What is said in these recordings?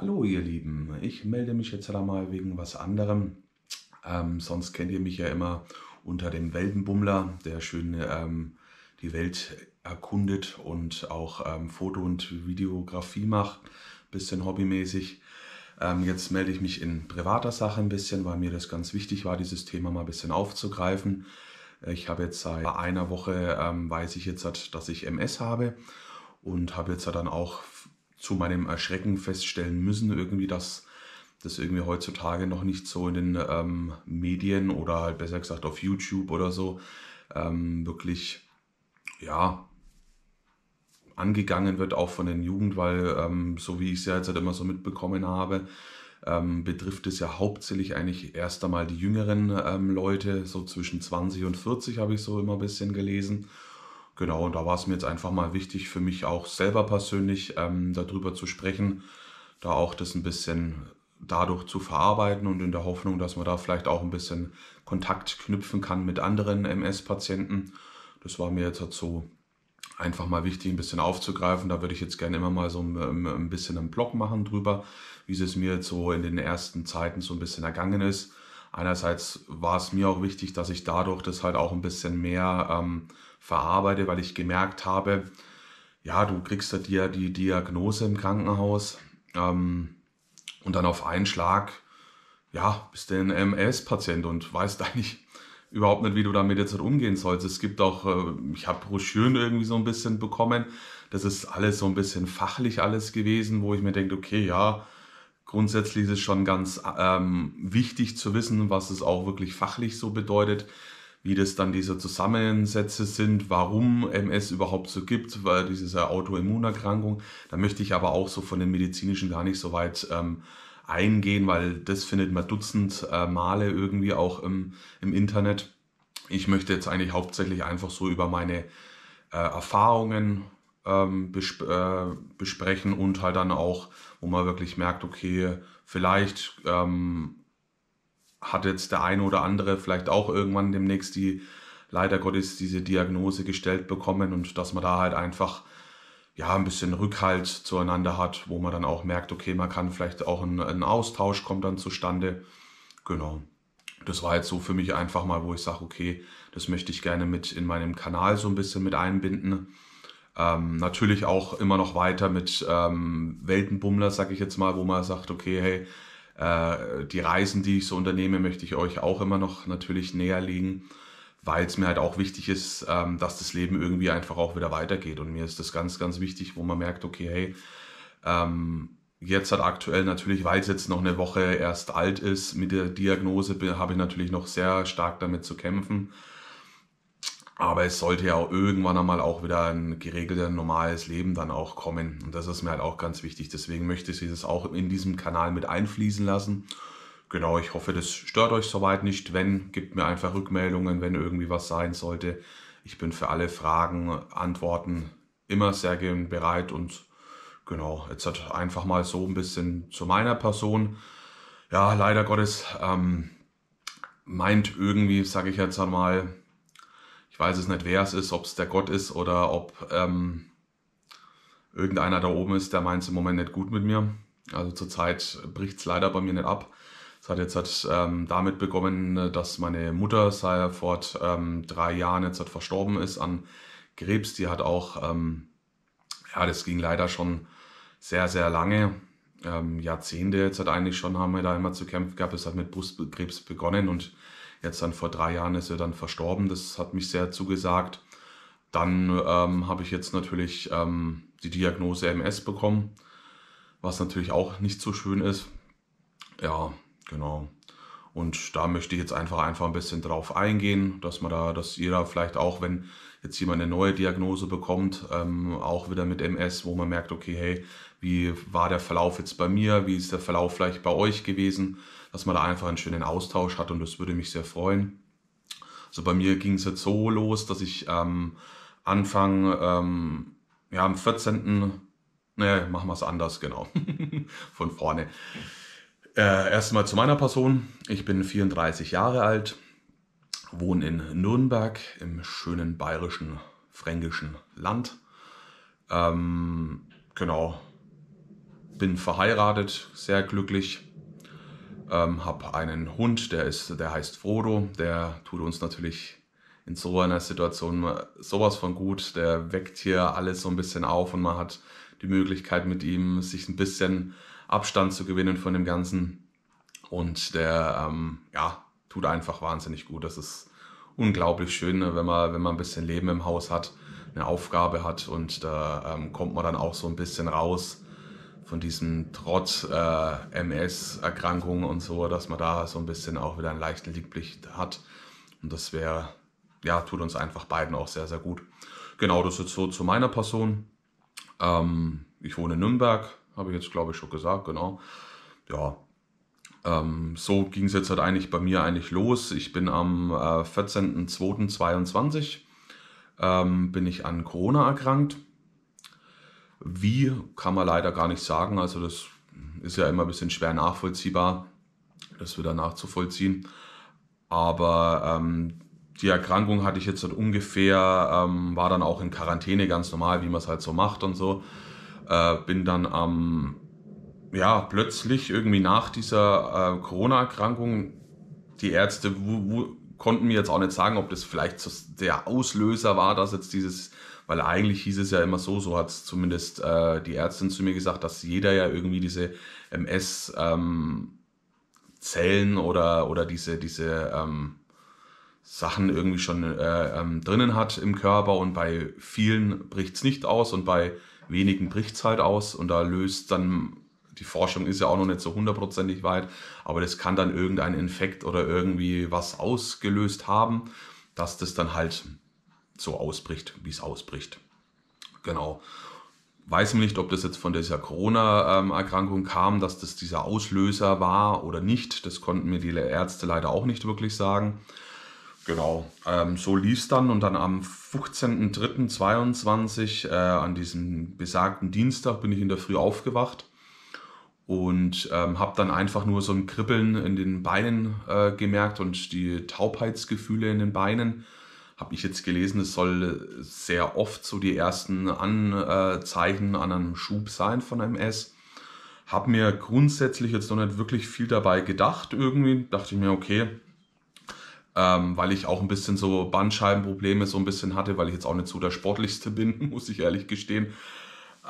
Hallo ihr Lieben, ich melde mich jetzt einmal wegen was anderem. Ähm, sonst kennt ihr mich ja immer unter dem Weltenbummler, der schön ähm, die Welt erkundet und auch ähm, Foto- und Videografie macht, bisschen hobbymäßig. Ähm, jetzt melde ich mich in privater Sache ein bisschen, weil mir das ganz wichtig war, dieses Thema mal ein bisschen aufzugreifen. Ich habe jetzt seit einer Woche, ähm, weiß ich jetzt, dass ich MS habe und habe jetzt dann auch zu meinem Erschrecken feststellen müssen, irgendwie, dass das irgendwie heutzutage noch nicht so in den ähm, Medien oder halt besser gesagt auf YouTube oder so ähm, wirklich, ja, angegangen wird, auch von den Jugend, weil ähm, so wie ich es ja jetzt halt immer so mitbekommen habe, ähm, betrifft es ja hauptsächlich eigentlich erst einmal die jüngeren ähm, Leute, so zwischen 20 und 40 habe ich so immer ein bisschen gelesen. Genau, und da war es mir jetzt einfach mal wichtig für mich auch selber persönlich ähm, darüber zu sprechen, da auch das ein bisschen dadurch zu verarbeiten und in der Hoffnung, dass man da vielleicht auch ein bisschen Kontakt knüpfen kann mit anderen MS-Patienten. Das war mir jetzt halt so einfach mal wichtig, ein bisschen aufzugreifen. Da würde ich jetzt gerne immer mal so ein, ähm, ein bisschen einen Blog machen drüber, wie es mir jetzt so in den ersten Zeiten so ein bisschen ergangen ist. Einerseits war es mir auch wichtig, dass ich dadurch das halt auch ein bisschen mehr ähm, verarbeite, weil ich gemerkt habe, ja, du kriegst ja halt die, die Diagnose im Krankenhaus ähm, und dann auf einen Schlag, ja, bist du ein MS-Patient und weißt eigentlich überhaupt nicht, wie du damit jetzt umgehen sollst. Es gibt auch, äh, ich habe Broschüren irgendwie so ein bisschen bekommen, das ist alles so ein bisschen fachlich alles gewesen, wo ich mir denke, okay, ja, Grundsätzlich ist es schon ganz ähm, wichtig zu wissen, was es auch wirklich fachlich so bedeutet, wie das dann diese Zusammensätze sind, warum MS überhaupt so gibt, weil das ist eine Autoimmunerkrankung. Da möchte ich aber auch so von den medizinischen gar nicht so weit ähm, eingehen, weil das findet man dutzend äh, Male irgendwie auch im, im Internet. Ich möchte jetzt eigentlich hauptsächlich einfach so über meine äh, Erfahrungen ähm, besp äh, besprechen und halt dann auch wo man wirklich merkt, okay, vielleicht ähm, hat jetzt der eine oder andere vielleicht auch irgendwann demnächst die, leider Gottes, diese Diagnose gestellt bekommen und dass man da halt einfach ja, ein bisschen Rückhalt zueinander hat, wo man dann auch merkt, okay, man kann vielleicht auch ein, Austausch kommt dann zustande. Genau. Das war jetzt so für mich einfach mal, wo ich sage, okay, das möchte ich gerne mit in meinem Kanal so ein bisschen mit einbinden ähm, natürlich auch immer noch weiter mit ähm, Weltenbummler, sag ich jetzt mal, wo man sagt, okay, hey, äh, die Reisen, die ich so unternehme, möchte ich euch auch immer noch natürlich näher legen, weil es mir halt auch wichtig ist, ähm, dass das Leben irgendwie einfach auch wieder weitergeht. Und mir ist das ganz, ganz wichtig, wo man merkt, okay, hey, ähm, jetzt hat aktuell natürlich, weil es jetzt noch eine Woche erst alt ist, mit der Diagnose habe ich natürlich noch sehr stark damit zu kämpfen. Aber es sollte ja auch irgendwann einmal auch wieder ein geregeltes, normales Leben dann auch kommen. Und das ist mir halt auch ganz wichtig. Deswegen möchte ich das auch in diesem Kanal mit einfließen lassen. Genau, ich hoffe, das stört euch soweit nicht. Wenn, gebt mir einfach Rückmeldungen, wenn irgendwie was sein sollte. Ich bin für alle Fragen, Antworten immer sehr gern bereit. Und genau, jetzt halt einfach mal so ein bisschen zu meiner Person. Ja, leider Gottes, ähm, meint irgendwie, sage ich jetzt einmal, weiß es nicht, wer es ist, ob es der Gott ist oder ob ähm, irgendeiner da oben ist, der meint es im Moment nicht gut mit mir. Also zurzeit bricht es leider bei mir nicht ab. Es hat jetzt hat, ähm, damit begonnen, dass meine Mutter seit vor ähm, drei Jahren jetzt hat verstorben ist an Krebs. Die hat auch, ähm, ja, das ging leider schon sehr, sehr lange. Ähm, Jahrzehnte jetzt hat eigentlich schon haben wir da immer zu kämpfen gehabt. Es hat mit Brustkrebs begonnen und Jetzt dann vor drei Jahren ist er dann verstorben. Das hat mich sehr zugesagt. Dann ähm, habe ich jetzt natürlich ähm, die Diagnose MS bekommen, was natürlich auch nicht so schön ist. Ja, genau. Und da möchte ich jetzt einfach einfach ein bisschen drauf eingehen, dass man da, dass jeder vielleicht auch, wenn jetzt jemand eine neue Diagnose bekommt, ähm, auch wieder mit MS, wo man merkt, okay, hey, wie war der Verlauf jetzt bei mir, wie ist der Verlauf vielleicht bei euch gewesen, dass man da einfach einen schönen Austausch hat und das würde mich sehr freuen. Also bei mir ging es jetzt so los, dass ich ähm, Anfang, ähm, ja, am 14. Ne, machen wir es anders, genau. Von vorne. Äh, erstmal zu meiner Person. Ich bin 34 Jahre alt, wohne in Nürnberg im schönen bayerischen, fränkischen Land. Ähm, genau. Bin verheiratet, sehr glücklich. Ähm, hab einen Hund, der, ist, der heißt Frodo, der tut uns natürlich in so einer Situation sowas von gut. Der weckt hier alles so ein bisschen auf und man hat die Möglichkeit mit ihm, sich ein bisschen Abstand zu gewinnen von dem Ganzen. Und der, ähm, ja, tut einfach wahnsinnig gut. Das ist unglaublich schön, ne, wenn man, wenn man ein bisschen Leben im Haus hat, eine Aufgabe hat und da ähm, kommt man dann auch so ein bisschen raus von diesem trotz äh, MS-Erkrankungen und so, dass man da so ein bisschen auch wieder ein leichtes Lichtblick hat. Und das wäre, ja, tut uns einfach beiden auch sehr, sehr gut. Genau, das ist so zu meiner Person. Ähm, ich wohne in Nürnberg, habe ich jetzt glaube ich schon gesagt, genau. Ja, ähm, so ging es jetzt halt eigentlich bei mir eigentlich los. Ich bin am äh, 14.02.22 ähm, bin ich an Corona erkrankt wie kann man leider gar nicht sagen. Also das ist ja immer ein bisschen schwer nachvollziehbar, das wieder nachzuvollziehen. Aber ähm, die Erkrankung hatte ich jetzt halt ungefähr, ähm, war dann auch in Quarantäne ganz normal, wie man es halt so macht und so. Äh, bin dann am, ähm, ja, plötzlich irgendwie nach dieser äh, Corona-Erkrankung, die Ärzte konnten mir jetzt auch nicht sagen, ob das vielleicht so der Auslöser war, dass jetzt dieses, weil eigentlich hieß es ja immer so, so hat es zumindest äh, die Ärztin zu mir gesagt, dass jeder ja irgendwie diese MS ähm, Zellen oder, oder diese, diese ähm, Sachen irgendwie schon äh, ähm, drinnen hat im Körper und bei vielen bricht es nicht aus und bei wenigen bricht es halt aus und da löst dann die Forschung ist ja auch noch nicht so hundertprozentig weit, aber das kann dann irgendein Infekt oder irgendwie was ausgelöst haben, dass das dann halt so ausbricht, wie es ausbricht. Genau. Weiß man nicht, ob das jetzt von dieser Corona-Erkrankung kam, dass das dieser Auslöser war oder nicht. Das konnten mir die Ärzte leider auch nicht wirklich sagen. Genau, ähm, so lief es dann und dann am 15.03.22 äh, an diesem besagten Dienstag bin ich in der Früh aufgewacht und ähm, habe dann einfach nur so ein Kribbeln in den Beinen äh, gemerkt und die Taubheitsgefühle in den Beinen. Habe ich jetzt gelesen, es soll sehr oft so die ersten Anzeichen an einem Schub sein von MS. Habe mir grundsätzlich jetzt noch nicht wirklich viel dabei gedacht irgendwie. Dachte ich mir, okay, ähm, weil ich auch ein bisschen so Bandscheibenprobleme so ein bisschen hatte, weil ich jetzt auch nicht so der Sportlichste bin, muss ich ehrlich gestehen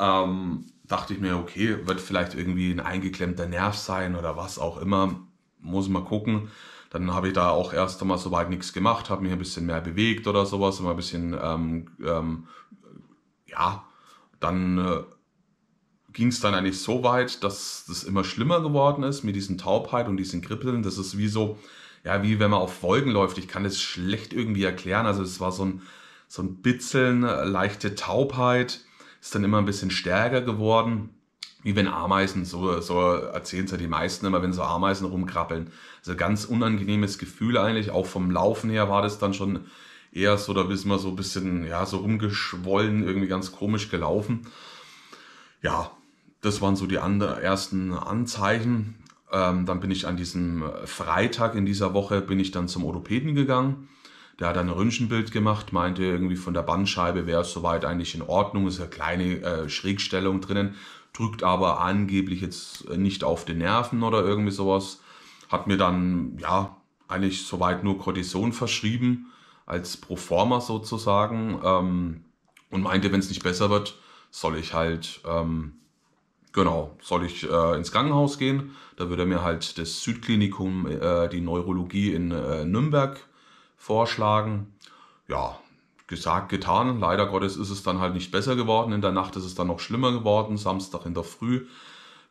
ähm, dachte ich mir, okay, wird vielleicht irgendwie ein eingeklemmter Nerv sein oder was auch immer. Muss mal gucken. Dann habe ich da auch erst einmal soweit nichts gemacht, habe mich ein bisschen mehr bewegt oder sowas, immer ein bisschen, ähm, ähm, ja, dann äh, ging es dann eigentlich so weit, dass das immer schlimmer geworden ist mit diesen Taubheit und diesen Kribbeln. Das ist wie so, ja, wie wenn man auf Wolken läuft. Ich kann das schlecht irgendwie erklären. Also es war so ein, so ein Bitzeln, äh, leichte Taubheit ist dann immer ein bisschen stärker geworden. Wie wenn Ameisen, so, so erzählen es ja die meisten immer, wenn so Ameisen rumkrabbeln. Also ganz unangenehmes Gefühl eigentlich. Auch vom Laufen her war das dann schon eher so, da ist man so ein bisschen, ja, so rumgeschwollen, irgendwie ganz komisch gelaufen. Ja, das waren so die ersten Anzeichen. Ähm, dann bin ich an diesem Freitag in dieser Woche, bin ich dann zum Orthopäden gegangen der hat dann ein Röntgenbild gemacht, meinte irgendwie von der Bandscheibe wäre es soweit eigentlich in Ordnung, ist eine kleine äh, Schrägstellung drinnen, drückt aber angeblich jetzt nicht auf den Nerven oder irgendwie sowas. Hat mir dann, ja, eigentlich soweit nur Kortison verschrieben, als Proforma sozusagen, ähm, und meinte, wenn es nicht besser wird, soll ich halt, ähm, genau, soll ich äh, ins Krankenhaus gehen. Da würde er mir halt das Südklinikum, äh, die Neurologie in äh, Nürnberg, vorschlagen. Ja, gesagt, getan. Leider Gottes ist es dann halt nicht besser geworden. In der Nacht ist es dann noch schlimmer geworden. Samstag in der Früh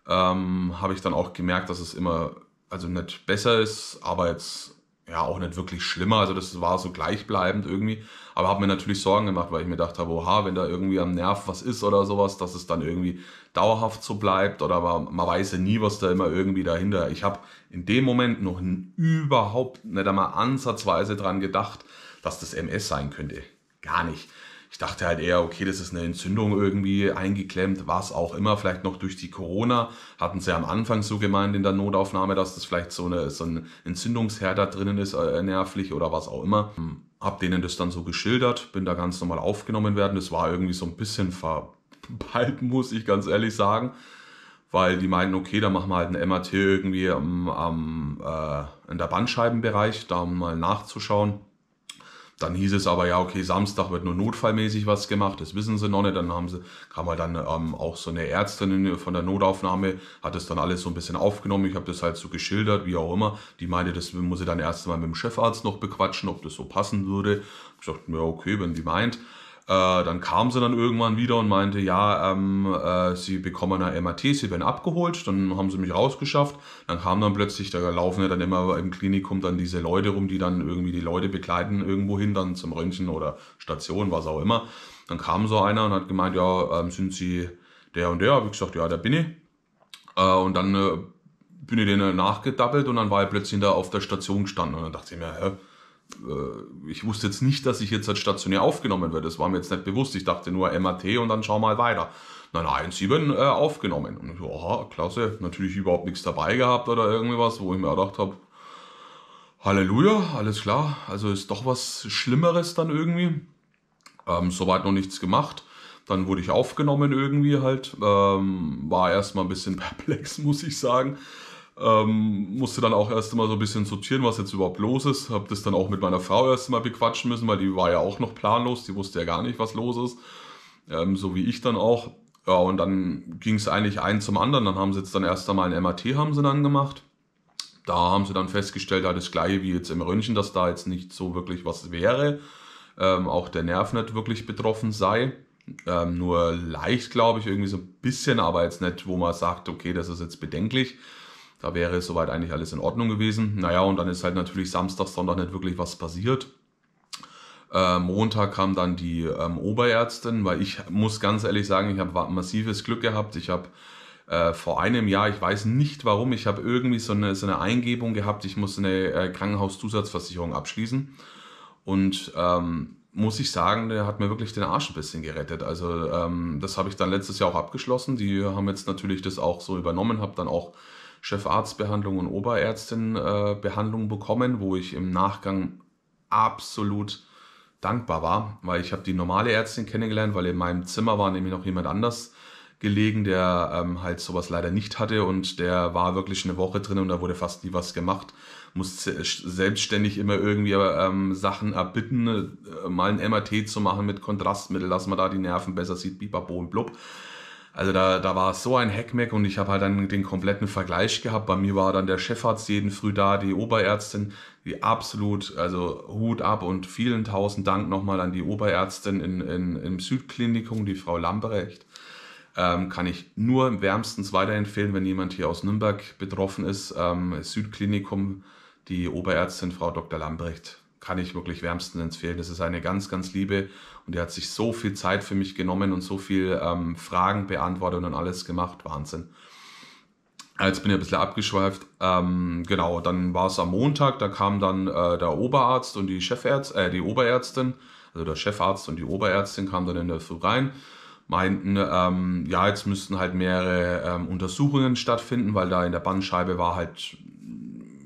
ähm, habe ich dann auch gemerkt, dass es immer, also nicht besser ist, aber jetzt ja auch nicht wirklich schlimmer, also das war so gleichbleibend irgendwie, aber habe mir natürlich Sorgen gemacht, weil ich mir gedacht habe, oha, wenn da irgendwie am Nerv was ist oder sowas, dass es dann irgendwie dauerhaft so bleibt oder man, man weiß ja nie, was da immer irgendwie dahinter. Ich habe in dem Moment noch überhaupt nicht einmal ansatzweise dran gedacht, dass das MS sein könnte. Gar nicht. Ich dachte halt eher, okay, das ist eine Entzündung irgendwie eingeklemmt, was auch immer, vielleicht noch durch die Corona. Hatten sie am Anfang so gemeint in der Notaufnahme, dass das vielleicht so, eine, so ein Entzündungsherd da drinnen ist, äh, nervlich oder was auch immer. Hm, hab denen das dann so geschildert, bin da ganz normal aufgenommen werden. Das war irgendwie so ein bisschen verpeilt, muss ich ganz ehrlich sagen weil die meinten, okay, dann machen wir halt ein MRT irgendwie am, am, äh, in der Bandscheibenbereich, da um mal nachzuschauen. Dann hieß es aber, ja, okay, Samstag wird nur notfallmäßig was gemacht, das wissen sie noch nicht. Dann haben sie, kam halt dann ähm, auch so eine Ärztin von der Notaufnahme, hat das dann alles so ein bisschen aufgenommen. Ich habe das halt so geschildert, wie auch immer. Die meinte, das muss ich dann erst mal mit dem Chefarzt noch bequatschen, ob das so passen würde. Ich gesagt, ja, okay, wenn die meint. Äh, dann kam sie dann irgendwann wieder und meinte, ja, ähm, äh, sie bekommen eine MRT, sie werden abgeholt. Dann haben sie mich rausgeschafft. Dann kam dann plötzlich, da laufen ja dann immer im Klinikum dann diese Leute rum, die dann irgendwie die Leute begleiten irgendwo hin, dann zum Röntgen oder Station, was auch immer. Dann kam so einer und hat gemeint, ja, ähm, sind sie der und der? Hab ich gesagt, ja, da bin ich. Äh, und dann äh, bin ich denen nachgedappelt und dann war er plötzlich da auf der Station gestanden. Und dann dachte ich mir, hä, äh, ich wusste jetzt nicht, dass ich jetzt als stationär aufgenommen werde. Das war mir jetzt nicht bewusst. Ich dachte nur MAT und dann schau mal weiter. Nein, nein, sieben äh, aufgenommen. Und ich so, aha, klasse. Natürlich überhaupt nichts dabei gehabt oder irgendwie was, wo ich mir gedacht habe, Halleluja, alles klar. Also ist doch was Schlimmeres dann irgendwie. Ähm, soweit noch nichts gemacht. Dann wurde ich aufgenommen irgendwie halt. Ähm, war erstmal ein bisschen perplex, muss ich sagen. Ähm, musste dann auch erst einmal so ein bisschen sortieren, was jetzt überhaupt los ist. Habe das dann auch mit meiner Frau erst einmal bequatschen müssen, weil die war ja auch noch planlos. Die wusste ja gar nicht, was los ist. Ähm, so wie ich dann auch. Ja, und dann ging es eigentlich ein zum anderen. Dann haben sie jetzt dann erst einmal ein MRT haben sie dann gemacht. Da haben sie dann festgestellt, ja, das gleiche wie jetzt im Röntgen, dass da jetzt nicht so wirklich was wäre. Ähm, auch der Nerv nicht wirklich betroffen sei. Ähm, nur leicht, glaube ich, irgendwie so ein bisschen, aber jetzt nicht, wo man sagt, okay, das ist jetzt bedenklich. Da wäre soweit eigentlich alles in Ordnung gewesen. Naja, und dann ist halt natürlich Samstag, Sonntag nicht wirklich was passiert. Äh, Montag kam dann die ähm, Oberärztin, weil ich muss ganz ehrlich sagen, ich habe massives Glück gehabt. Ich habe äh, vor einem Jahr, ich weiß nicht warum, ich habe irgendwie so eine, so eine Eingebung gehabt, ich muss eine äh, Krankenhauszusatzversicherung abschließen. Und ähm, muss ich sagen, der hat mir wirklich den Arsch ein bisschen gerettet. Also ähm, das habe ich dann letztes Jahr auch abgeschlossen. Die haben jetzt natürlich das auch so übernommen, habe dann auch Chefarztbehandlung und Oberärztinbehandlung äh, bekommen, wo ich im Nachgang absolut dankbar war, weil ich habe die normale Ärztin kennengelernt, weil in meinem Zimmer war nämlich noch jemand anders gelegen, der ähm, halt sowas leider nicht hatte und der war wirklich eine Woche drin und da wurde fast nie was gemacht. Musste äh, selbstständig immer irgendwie ähm, Sachen erbitten, äh, mal ein MRT zu machen mit Kontrastmittel, dass man da die Nerven besser sieht, bibabo und blub. Also da, da war so ein Heckmeck und ich habe halt dann den kompletten Vergleich gehabt. Bei mir war dann der Chefarzt jeden Früh da, die Oberärztin, die absolut, also Hut ab und vielen tausend Dank nochmal an die Oberärztin in, in, im Südklinikum, die Frau Lamprecht. Ähm, kann ich nur wärmstens weiterempfehlen, wenn jemand hier aus Nürnberg betroffen ist. Ähm, Südklinikum, die Oberärztin Frau Dr. Lambrecht kann ich wirklich wärmsten empfehlen. Das ist eine ganz, ganz liebe und die hat sich so viel Zeit für mich genommen und so viel ähm, Fragen beantwortet und alles gemacht. Wahnsinn. Ah, jetzt bin ich ein bisschen abgeschweift. Ähm, genau, dann war es am Montag, da kam dann äh, der Oberarzt und die Chefärzt, äh, die Oberärztin, also der Chefarzt und die Oberärztin kamen dann in der Früh rein, meinten, ähm, ja, jetzt müssten halt mehrere ähm, Untersuchungen stattfinden, weil da in der Bandscheibe war halt,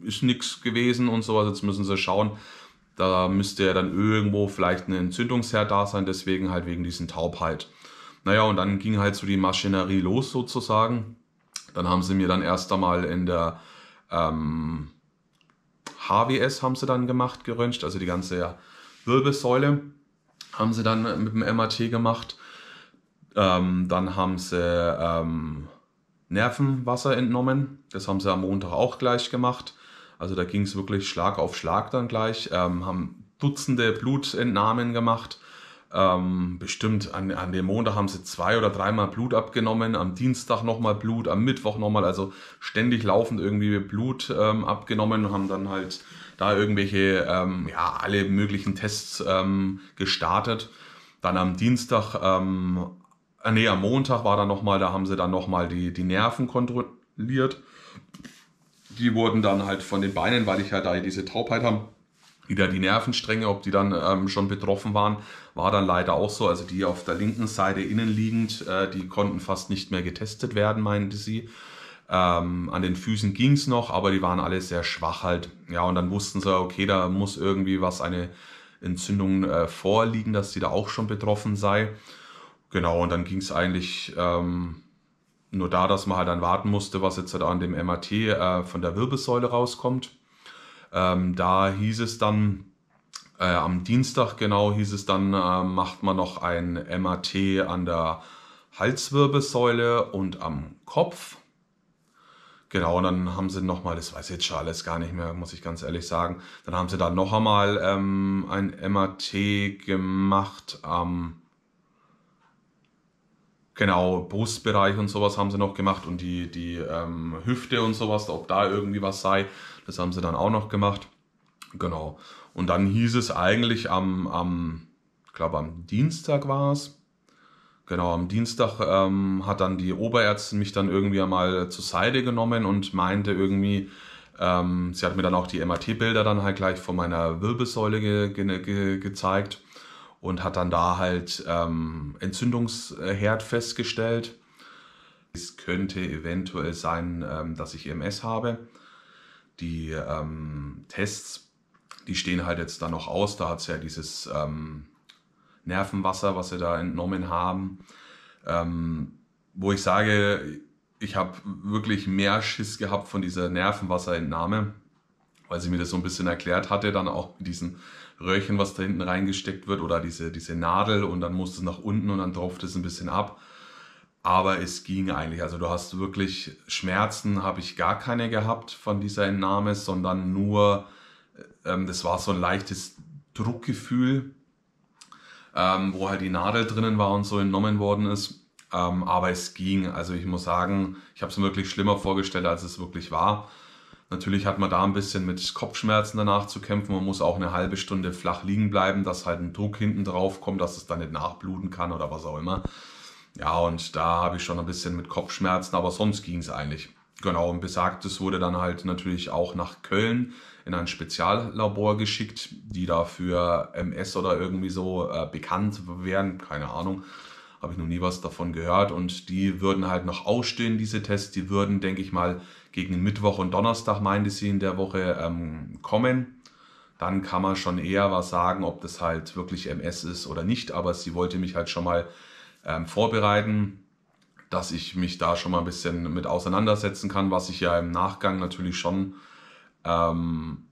ist nichts gewesen und sowas. Jetzt müssen sie schauen, da müsste ja dann irgendwo vielleicht ein Entzündungsherd da sein, deswegen halt wegen diesen Taubheit. Halt. Naja, und dann ging halt so die Maschinerie los sozusagen. Dann haben sie mir dann erst einmal in der ähm, HWS haben sie dann gemacht, geröntgt, also die ganze Wirbelsäule haben sie dann mit dem MRT gemacht. Ähm, dann haben sie ähm, Nervenwasser entnommen, das haben sie am Montag auch gleich gemacht. Also da ging es wirklich Schlag auf Schlag dann gleich, ähm, haben Dutzende Blutentnahmen gemacht. Ähm, bestimmt an, an dem Montag haben sie zwei oder dreimal Blut abgenommen, am Dienstag nochmal Blut, am Mittwoch nochmal, also ständig laufend irgendwie Blut ähm, abgenommen und haben dann halt da irgendwelche, ähm, ja, alle möglichen Tests ähm, gestartet. Dann am Dienstag, ähm, äh, nee, am Montag war dann nochmal, da haben sie dann nochmal die, die Nerven kontrolliert die wurden dann halt von den Beinen, weil ich halt da diese Taubheit habe, wieder die Nervenstränge, ob die dann ähm, schon betroffen waren, war dann leider auch so. Also die auf der linken Seite innen liegend, äh, die konnten fast nicht mehr getestet werden, meinte sie. Ähm, an den Füßen ging es noch, aber die waren alle sehr schwach halt. Ja, und dann wussten sie, okay, da muss irgendwie was, eine Entzündung äh, vorliegen, dass sie da auch schon betroffen sei. Genau, und dann ging es eigentlich ähm, nur da, dass man halt dann warten musste, was jetzt halt an dem MRT äh, von der Wirbelsäule rauskommt. Ähm, da hieß es dann, äh, am Dienstag genau hieß es dann, äh, macht man noch ein MRT an der Halswirbelsäule und am Kopf. Genau, und dann haben sie nochmal, das weiß ich jetzt schon alles gar nicht mehr, muss ich ganz ehrlich sagen, dann haben sie da noch einmal ähm, ein MRT gemacht am Genau, Brustbereich und sowas haben sie noch gemacht und die, die ähm, Hüfte und sowas, ob da irgendwie was sei, das haben sie dann auch noch gemacht. Genau. Und dann hieß es eigentlich am, am ich glaube am Dienstag war es. Genau, am Dienstag ähm, hat dann die Oberärztin mich dann irgendwie einmal zur Seite genommen und meinte irgendwie, ähm, sie hat mir dann auch die MRT-Bilder dann halt gleich von meiner Wirbelsäule ge ge ge gezeigt und hat dann da halt ähm, Entzündungsherd festgestellt. Es könnte eventuell sein, ähm, dass ich e MS habe. Die ähm, Tests, die stehen halt jetzt da noch aus. Da hat es ja dieses ähm, Nervenwasser, was sie da entnommen haben. Ähm, wo ich sage, ich habe wirklich mehr Schiss gehabt von dieser Nervenwasserentnahme, weil sie mir das so ein bisschen erklärt hatte, dann auch mit diesen Röhrchen, was da hinten reingesteckt wird oder diese, diese Nadel und dann musste es nach unten und dann tropft es ein bisschen ab. Aber es ging eigentlich. Also du hast wirklich Schmerzen, habe ich gar keine gehabt von dieser Entnahme, sondern nur, ähm, das war so ein leichtes Druckgefühl, ähm, wo halt die Nadel drinnen war und so entnommen worden ist. Ähm, aber es ging. Also ich muss sagen, ich habe es mir wirklich schlimmer vorgestellt, als es wirklich war. Natürlich hat man da ein bisschen mit Kopfschmerzen danach zu kämpfen. Man muss auch eine halbe Stunde flach liegen bleiben, dass halt ein Druck hinten drauf kommt, dass es dann nicht nachbluten kann oder was auch immer. Ja, und da habe ich schon ein bisschen mit Kopfschmerzen, aber sonst ging es eigentlich. Genau, und besagtes wurde dann halt natürlich auch nach Köln in ein Speziallabor geschickt, die dafür MS oder irgendwie so äh, bekannt wären, keine Ahnung habe ich noch nie was davon gehört und die würden halt noch ausstehen, diese Tests, die würden, denke ich mal, gegen Mittwoch und Donnerstag, meinte sie, in der Woche ähm, kommen. Dann kann man schon eher was sagen, ob das halt wirklich MS ist oder nicht. Aber sie wollte mich halt schon mal ähm, vorbereiten, dass ich mich da schon mal ein bisschen mit auseinandersetzen kann, was ich ja im Nachgang natürlich schon ähm,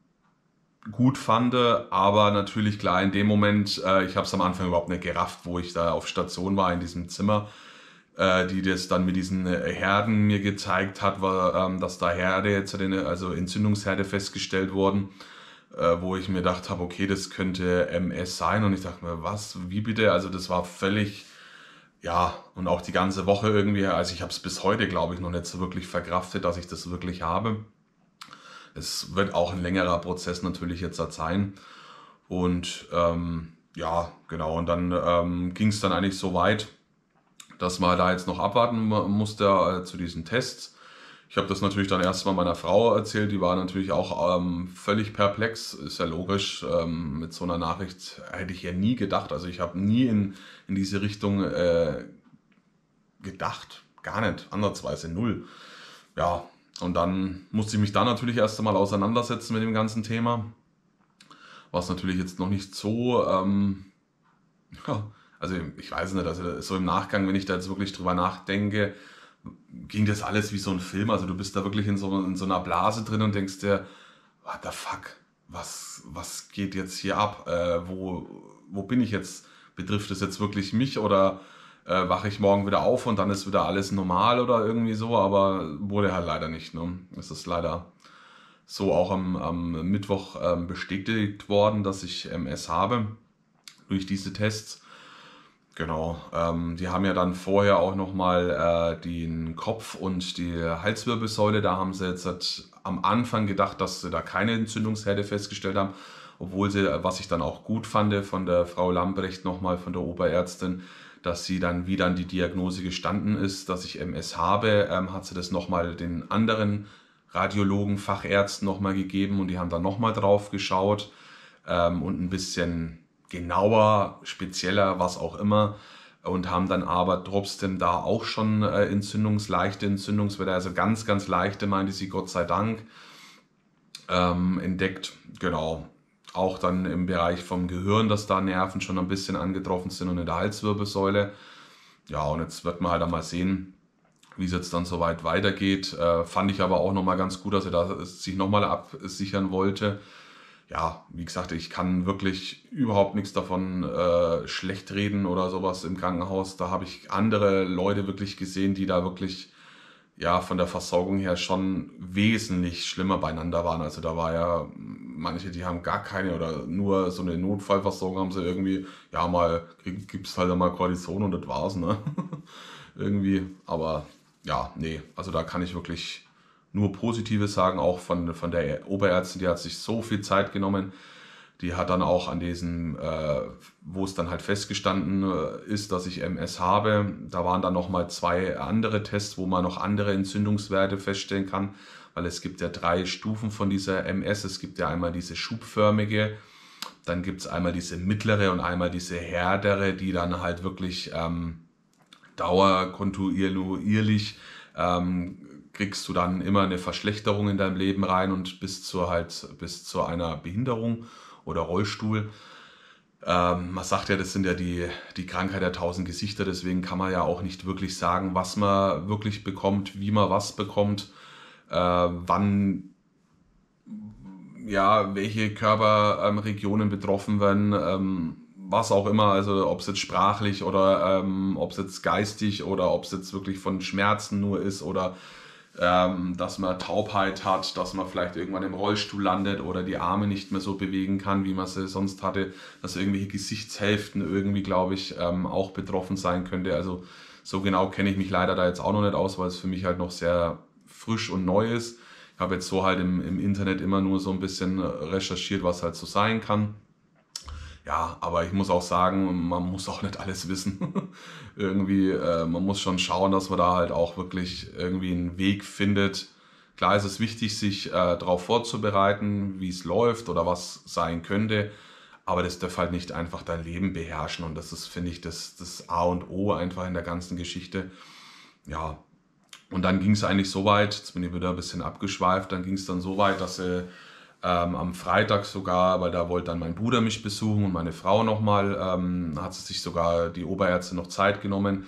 gut fand. Aber natürlich klar, in dem Moment, äh, ich habe es am Anfang überhaupt nicht gerafft, wo ich da auf Station war in diesem Zimmer äh, die das dann mit diesen äh, Herden mir gezeigt hat, war, ähm, dass da Herde jetzt, äh, also Entzündungsherde festgestellt wurden, äh, wo ich mir gedacht habe, okay, das könnte MS sein. Und ich dachte mir, was, wie bitte? Also das war völlig, ja, und auch die ganze Woche irgendwie, also ich habe es bis heute, glaube ich, noch nicht so wirklich verkraftet, dass ich das wirklich habe. Es wird auch ein längerer Prozess natürlich jetzt sein. Und ähm, ja, genau. Und dann ähm, ging es dann eigentlich so weit, dass man da jetzt noch abwarten musste äh, zu diesen Tests. Ich habe das natürlich dann erstmal meiner Frau erzählt, die war natürlich auch ähm, völlig perplex, ist ja logisch, ähm, mit so einer Nachricht hätte ich ja nie gedacht. Also ich habe nie in, in diese Richtung äh, gedacht, gar nicht, andersweise null. Ja, und dann musste ich mich da natürlich erst einmal auseinandersetzen mit dem ganzen Thema, was natürlich jetzt noch nicht so... Ähm, ja, also ich weiß nicht, also so im Nachgang, wenn ich da jetzt wirklich drüber nachdenke, ging das alles wie so ein Film. Also du bist da wirklich in so, in so einer Blase drin und denkst dir, what the fuck, was, was geht jetzt hier ab? Äh, wo, wo bin ich jetzt? Betrifft es jetzt wirklich mich oder äh, wache ich morgen wieder auf und dann ist wieder alles normal oder irgendwie so? Aber wurde halt leider nicht. Ne? Es ist leider so auch am, am Mittwoch ähm, bestätigt worden, dass ich MS habe durch diese Tests. Genau. Ähm, die haben ja dann vorher auch nochmal äh, den Kopf und die Halswirbelsäule. Da haben sie jetzt halt am Anfang gedacht, dass sie da keine Entzündungsherde festgestellt haben. Obwohl sie, was ich dann auch gut fand, von der Frau Lambrecht nochmal, von der Oberärztin, dass sie dann, wie dann die Diagnose gestanden ist, dass ich MS habe, ähm, hat sie das nochmal den anderen Radiologen, Fachärzten nochmal gegeben und die haben dann nochmal drauf geschaut ähm, und ein bisschen genauer, spezieller, was auch immer. Und haben dann aber trotzdem da auch schon äh, entzündungsleichte Entzündungswerte, also ganz, ganz leichte, meinte sie, Gott sei Dank, ähm, entdeckt. Genau. Auch dann im Bereich vom Gehirn, dass da Nerven schon ein bisschen angetroffen sind und in der Halswirbelsäule. Ja, und jetzt wird man halt einmal sehen, wie es jetzt dann so weit weitergeht. Äh, fand ich aber auch nochmal ganz gut, dass er da sich nochmal absichern wollte ja, wie gesagt, ich kann wirklich überhaupt nichts davon äh, schlecht reden oder sowas im Krankenhaus. Da habe ich andere Leute wirklich gesehen, die da wirklich ja von der Versorgung her schon wesentlich schlimmer beieinander waren. Also da war ja manche, die haben gar keine oder nur so eine Notfallversorgung haben sie irgendwie, ja mal gibt es halt mal Koalition und das war's, ne? irgendwie, aber ja, nee, also da kann ich wirklich nur Positives sagen, auch von, von der Oberärztin, die hat sich so viel Zeit genommen. Die hat dann auch an diesem, äh, wo es dann halt festgestanden äh, ist, dass ich MS habe, da waren dann nochmal zwei andere Tests, wo man noch andere Entzündungswerte feststellen kann, weil es gibt ja drei Stufen von dieser MS. Es gibt ja einmal diese schubförmige, dann gibt es einmal diese mittlere und einmal diese härtere, die dann halt wirklich ähm, dauerkontinuierlich ähm, kriegst du dann immer eine Verschlechterung in deinem Leben rein und bis zur halt bis zu einer Behinderung oder Rollstuhl. Ähm, man sagt ja, das sind ja die, die Krankheit der tausend Gesichter, deswegen kann man ja auch nicht wirklich sagen, was man wirklich bekommt, wie man was bekommt, äh, wann ja, welche Körperregionen ähm, betroffen werden, ähm, was auch immer, also ob es jetzt sprachlich oder ähm, ob es jetzt geistig oder ob es jetzt wirklich von Schmerzen nur ist oder ähm, dass man Taubheit hat, dass man vielleicht irgendwann im Rollstuhl landet oder die Arme nicht mehr so bewegen kann, wie man sie sonst hatte, dass irgendwelche Gesichtshälften irgendwie, glaube ich, ähm, auch betroffen sein könnte. Also so genau kenne ich mich leider da jetzt auch noch nicht aus, weil es für mich halt noch sehr frisch und neu ist. Ich habe jetzt so halt im, im Internet immer nur so ein bisschen recherchiert, was halt so sein kann. Ja, aber ich muss auch sagen, man muss auch nicht alles wissen. irgendwie, äh, man muss schon schauen, dass man da halt auch wirklich irgendwie einen Weg findet. Klar ist es wichtig, sich äh, darauf vorzubereiten, wie es läuft oder was sein könnte. Aber das darf halt nicht einfach dein Leben beherrschen. Und das ist, finde ich, das, das A und O einfach in der ganzen Geschichte. Ja, und dann ging es eigentlich so weit, jetzt bin ich wieder ein bisschen abgeschweift, dann ging es dann so weit, dass sie äh, ähm, am Freitag sogar, weil da wollte dann mein Bruder mich besuchen und meine Frau nochmal, ähm, hat sie sich sogar die Oberärzte noch Zeit genommen.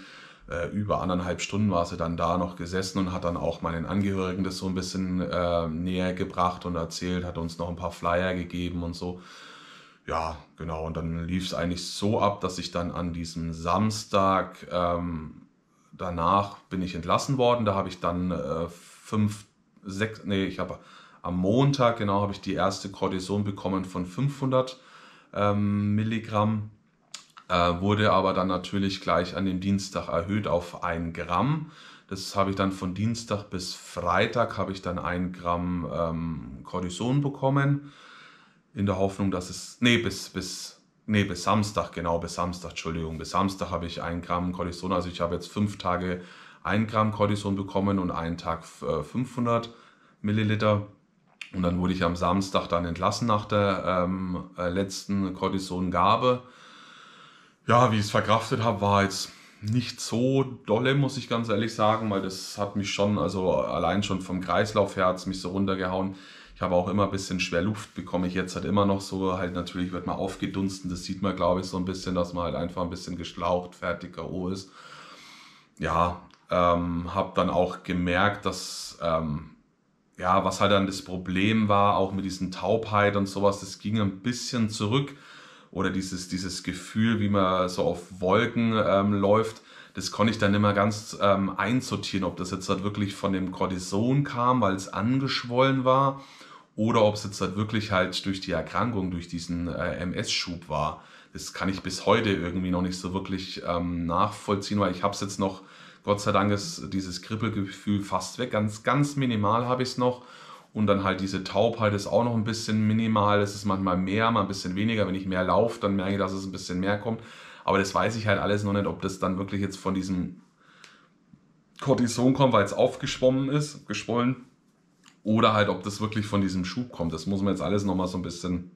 Äh, über anderthalb Stunden war sie dann da noch gesessen und hat dann auch meinen Angehörigen das so ein bisschen äh, näher gebracht und erzählt, hat uns noch ein paar Flyer gegeben und so. Ja, genau, und dann lief es eigentlich so ab, dass ich dann an diesem Samstag ähm, danach bin ich entlassen worden. Da habe ich dann äh, fünf, sechs, nee, ich habe am Montag genau habe ich die erste Cortison bekommen von 500 ähm, Milligramm, äh, wurde aber dann natürlich gleich an dem Dienstag erhöht auf 1 Gramm. Das habe ich dann von Dienstag bis Freitag habe ich dann 1 Gramm ähm, Cortison bekommen, in der Hoffnung, dass es, nee, bis, bis Ne, bis Samstag, genau, bis Samstag, Entschuldigung. Bis Samstag habe ich 1 Gramm Cortison. Also ich habe jetzt 5 Tage 1 Gramm Cortison bekommen und einen Tag 500 äh, Milliliter. Und dann wurde ich am Samstag dann entlassen nach der ähm, äh, letzten Cortison-Gabe. Ja, wie ich es verkraftet habe, war jetzt nicht so dolle, muss ich ganz ehrlich sagen, weil das hat mich schon, also allein schon vom Kreislauf her hat es mich so runtergehauen. Ich habe auch immer ein bisschen schwer Luft, bekomme ich jetzt halt immer noch so, halt natürlich wird man aufgedunsten, das sieht man glaube ich so ein bisschen, dass man halt einfach ein bisschen geschlaucht, fertig K.O. ist. Ja, ähm, habe dann auch gemerkt, dass ähm, ja, was halt dann das Problem war, auch mit diesen Taubheit und sowas, das ging ein bisschen zurück. Oder dieses, dieses Gefühl, wie man so auf Wolken ähm, läuft, das konnte ich dann immer ganz ähm, einsortieren, ob das jetzt halt wirklich von dem Cortison kam, weil es angeschwollen war, oder ob es jetzt halt wirklich halt durch die Erkrankung, durch diesen äh, MS-Schub war. Das kann ich bis heute irgendwie noch nicht so wirklich ähm, nachvollziehen, weil ich habe es jetzt noch Gott sei Dank ist dieses Kribbelgefühl fast weg. Ganz, ganz minimal habe ich es noch. Und dann halt diese Taubheit ist auch noch ein bisschen minimal. Es ist manchmal mehr, mal ein bisschen weniger. Wenn ich mehr laufe, dann merke ich, dass es ein bisschen mehr kommt. Aber das weiß ich halt alles noch nicht, ob das dann wirklich jetzt von diesem Cortison kommt, weil es aufgeschwommen ist, geschwollen. Oder halt, ob das wirklich von diesem Schub kommt. Das muss man jetzt alles nochmal so ein bisschen